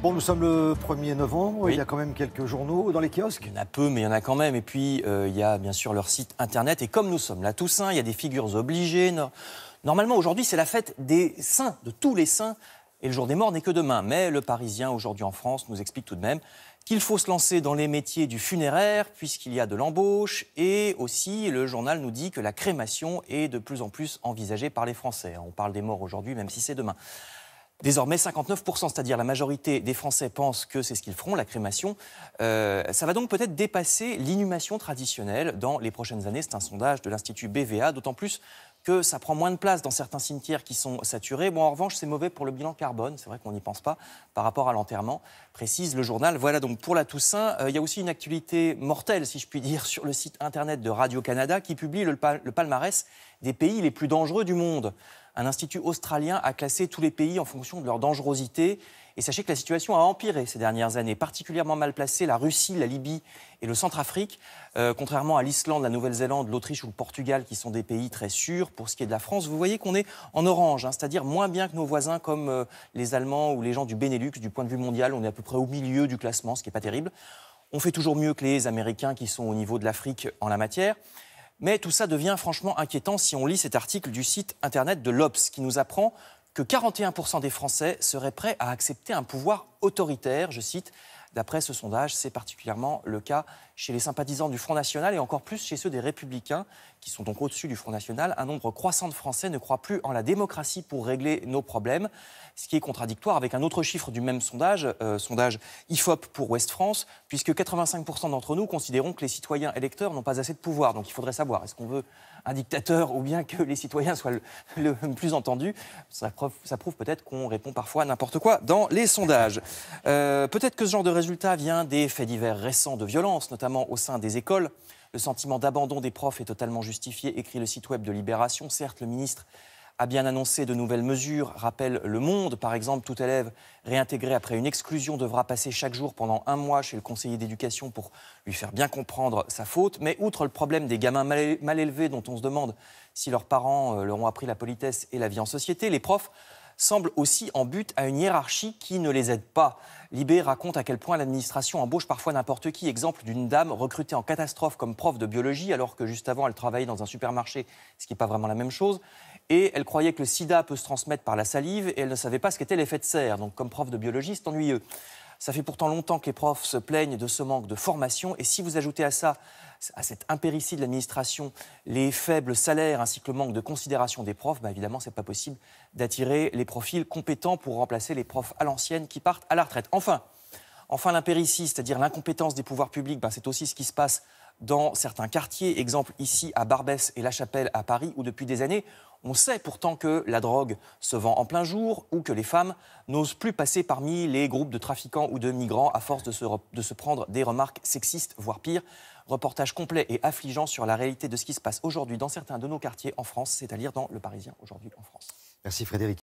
Bon, nous sommes le 1er novembre, il y a quand même quelques journaux dans les kiosques. Il y en a peu, mais il y en a quand même. Et puis, euh, il y a bien sûr leur site internet. Et comme nous sommes tous Toussaint, il y a des figures obligées. Normalement, aujourd'hui, c'est la fête des saints, de tous les saints. Et le jour des morts n'est que demain. Mais le Parisien, aujourd'hui en France, nous explique tout de même qu'il faut se lancer dans les métiers du funéraire, puisqu'il y a de l'embauche, et aussi le journal nous dit que la crémation est de plus en plus envisagée par les Français. On parle des morts aujourd'hui, même si c'est demain. Désormais, 59%, c'est-à-dire la majorité des Français pensent que c'est ce qu'ils feront, la crémation. Euh, ça va donc peut-être dépasser l'inhumation traditionnelle dans les prochaines années. C'est un sondage de l'Institut BVA, d'autant plus que ça prend moins de place dans certains cimetières qui sont saturés. Bon, en revanche, c'est mauvais pour le bilan carbone, c'est vrai qu'on n'y pense pas, par rapport à l'enterrement, précise le journal. Voilà donc pour la Toussaint. Euh, il y a aussi une actualité mortelle, si je puis dire, sur le site internet de Radio-Canada qui publie le palmarès des pays les plus dangereux du monde. Un institut australien a classé tous les pays en fonction de leur dangerosité. Et sachez que la situation a empiré ces dernières années, particulièrement mal placée la Russie, la Libye et le Centrafrique, euh, contrairement à l'Islande, la Nouvelle-Zélande, l'Autriche ou le Portugal, qui sont des pays très sûrs. Pour ce qui est de la France, vous voyez qu'on est en orange, hein, c'est-à-dire moins bien que nos voisins comme euh, les Allemands ou les gens du Benelux. Du point de vue mondial, on est à peu près au milieu du classement, ce qui n'est pas terrible. On fait toujours mieux que les Américains qui sont au niveau de l'Afrique en la matière. Mais tout ça devient franchement inquiétant si on lit cet article du site internet de l'Obs qui nous apprend que 41% des Français seraient prêts à accepter un pouvoir autoritaire, je cite. D'après ce sondage, c'est particulièrement le cas chez les sympathisants du Front National et encore plus chez ceux des Républicains, qui sont donc au-dessus du Front National. Un nombre croissant de Français ne croient plus en la démocratie pour régler nos problèmes, ce qui est contradictoire avec un autre chiffre du même sondage, euh, sondage IFOP pour Ouest-France, puisque 85% d'entre nous considérons que les citoyens électeurs n'ont pas assez de pouvoir. Donc il faudrait savoir, est-ce qu'on veut un dictateur ou bien que les citoyens soient le, plus entendus ça prouve, peut-être qu'on répond parfois à n'importe quoi dans les sondages. Euh, peut-être que ce genre de résultat vient des faits divers récents de violence, notamment au sein des écoles. Le sentiment d'abandon des profs est totalement justifié, écrit le site web de Libération. Certes, le ministre a bien annoncé de nouvelles mesures, rappelle Le Monde. Par exemple, tout élève réintégré après une exclusion devra passer chaque jour pendant un mois chez le conseiller d'éducation pour lui faire bien comprendre sa faute. Mais outre le problème des gamins mal élevés dont on se demande si leurs parents euh, leur ont appris la politesse et la vie en société, les profs semble aussi en but à une hiérarchie qui ne les aide pas. Libé raconte à quel point l'administration embauche parfois n'importe qui. Exemple d'une dame recrutée en catastrophe comme prof de biologie alors que juste avant elle travaillait dans un supermarché, ce qui n'est pas vraiment la même chose. Et elle croyait que le sida peut se transmettre par la salive et elle ne savait pas ce qu'était l'effet de serre. Donc comme prof de biologie, c'est ennuyeux. Ça fait pourtant longtemps que les profs se plaignent de ce manque de formation. Et si vous ajoutez à ça, à cette impéricie de l'administration, les faibles salaires ainsi que le manque de considération des profs, bah, évidemment, ce n'est pas possible d'attirer les profils compétents pour remplacer les profs à l'ancienne qui partent à la retraite. Enfin, Enfin, l'impéritie, c'est-à-dire l'incompétence des pouvoirs publics, ben, c'est aussi ce qui se passe dans certains quartiers. Exemple ici à Barbès et La Chapelle à Paris, où depuis des années, on sait pourtant que la drogue se vend en plein jour ou que les femmes n'osent plus passer parmi les groupes de trafiquants ou de migrants à force de se, de se prendre des remarques sexistes, voire pire. Reportage complet et affligeant sur la réalité de ce qui se passe aujourd'hui dans certains de nos quartiers en France, c'est-à-dire dans le Parisien aujourd'hui en France. Merci Frédéric.